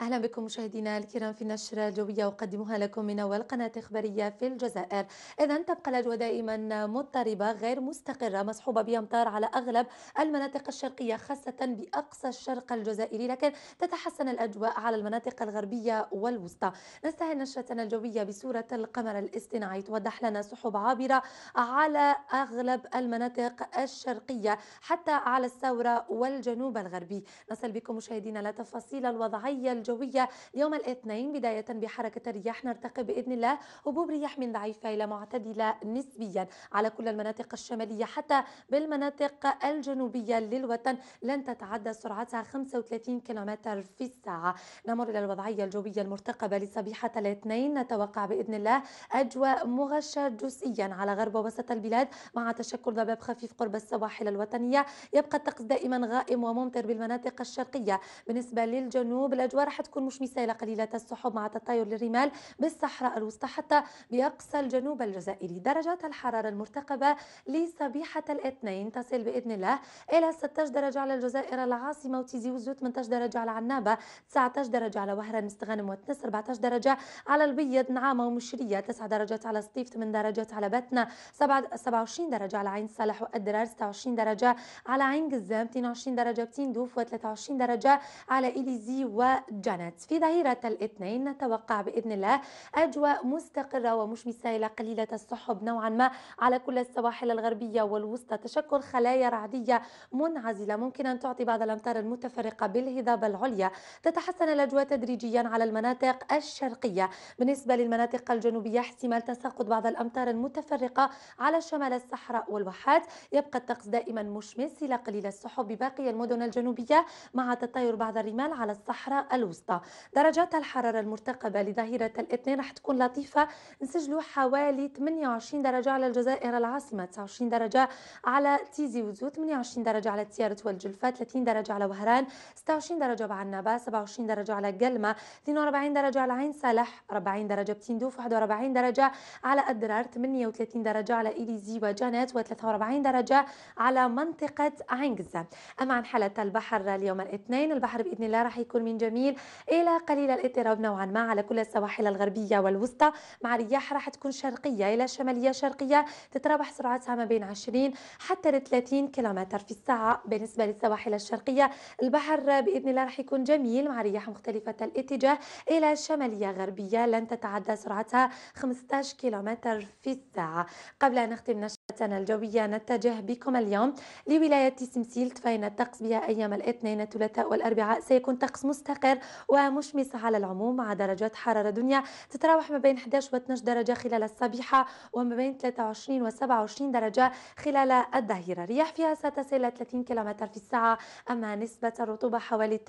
أهلا بكم مشاهدينا الكرام في النشرة الجوية أقدمها لكم من أول قناة إخبارية في الجزائر إذا تبقى الأجواء دائما مضطربة غير مستقرة مصحوبة بأمطار على أغلب المناطق الشرقية خاصة بأقصى الشرق الجزائري لكن تتحسن الأجواء على المناطق الغربية والوسطى نستهل نشرتنا الجوية بصورة القمر الاصطناعي توضح لنا سحب عابرة على أغلب المناطق الشرقية حتى على الثورة والجنوب الغربي نصل بكم مشاهدينا لتفاصيل الوضعية الجوية يوم الاثنين بداية بحركة الرياح نرتقي بإذن الله هبوب رياح من ضعيفة إلى معتدلة نسبيا على كل المناطق الشمالية حتى بالمناطق الجنوبية للوطن لن تتعدى سرعتها 35 كم في الساعة نمر إلى الوضعية الجوية المرتقبة لصبيحة الاثنين نتوقع بإذن الله أجواء مغشى جزئيا على غرب وسط البلاد مع تشكل ضباب خفيف قرب السواحل الوطنية يبقى الطقس دائما غائم وممطر بالمناطق الشرقية بالنسبة للجنوب الأجواء رح حتكون مش إلى قليلة السحب مع تطاير للرمال بالصحراء الوسطى حتى بأقصى الجنوب الجزائري درجات الحرارة المرتقبة لصبيحة الاثنين تصل بإذن الله إلى 16 درجة على الجزائر العاصمة وتيزي وزو 18 درجة على عنابة 19 درجة على وهران مستغنم وتنس 14 درجة على البيض نعامة ومشرية 9 درجات على سطيف 8 درجات على باتنا 27 درجة على عين صالح وأدرار 26 درجة على عين قزام 22 درجة دوف و23 درجة على إليزي وجا جانيت في ظهيرة الاثنين نتوقع بإذن الله أجواء مستقرة ومشمسة إلى قليلة السحب نوعا ما على كل السواحل الغربية والوسطى تشكل خلايا رعدية منعزلة ممكن أن تعطي بعض الأمطار المتفرقة بالهضاب العليا تتحسن الأجواء تدريجيا على المناطق الشرقية بالنسبة للمناطق الجنوبية احتمال تساقط بعض الأمطار المتفرقة على شمال الصحراء والواحات يبقى الطقس دائما مشمس إلى قليل السحب بباقي المدن الجنوبية مع تطاير بعض الرمال على الصحراء الوسطى الوسطى درجات الحرارة المرتقبة لظهيرة الاثنين رح تكون لطيفة نسجلوا حوالي 28 درجة على الجزائر العاصمة 29 درجة على تيزي وزو 28 درجة على تيارة والجلفة 30 درجة على وهران 26 درجة بعنابة 27 درجة على قلمة 42 درجة على عين سالح 40 درجة بتندوف 41 درجة على أدرار 38 درجة على إليزي وجانات و43 درجة على منطقة عنقزة أما عن حالة البحر اليوم الاثنين البحر بإذن الله راح يكون من جميل إلى قليل الاضطراب نوعا ما على كل السواحل الغربية والوسطى مع رياح راح تكون شرقية إلى شمالية شرقية تتراوح سرعتها ما بين 20 حتى 30 كيلومتر في الساعة بالنسبة للسواحل الشرقية البحر بإذن الله راح يكون جميل مع رياح مختلفة الاتجاه إلى شمالية غربية لن تتعدى سرعتها 15 كيلومتر في الساعة قبل أن نختم فقرتنا الجوية نتجه بكم اليوم لولاية سمسيل فإن الطقس بها أيام الاثنين الثلاثاء والأربعاء سيكون طقس مستقر ومشمس على العموم مع درجات حرارة دنيا تتراوح ما بين 11 و 12 درجة خلال الصبيحة وما بين 23 و 27 درجة خلال الظهيرة رياح فيها ستصل 30 كم في الساعة أما نسبة الرطوبة حوالي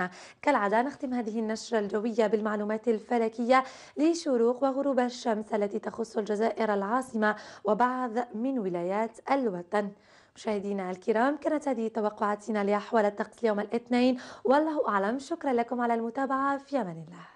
80% كالعادة نختم هذه النشرة الجوية بالمعلومات الفلكية لشروق وغروب الشمس التي تخص الجزائر العاصمة وبعد بعض من ولايات الوطن مشاهدينا الكرام كانت هذه توقعاتنا لأحوال الطقس اليوم الاثنين والله أعلم شكرا لكم على المتابعة في أمان الله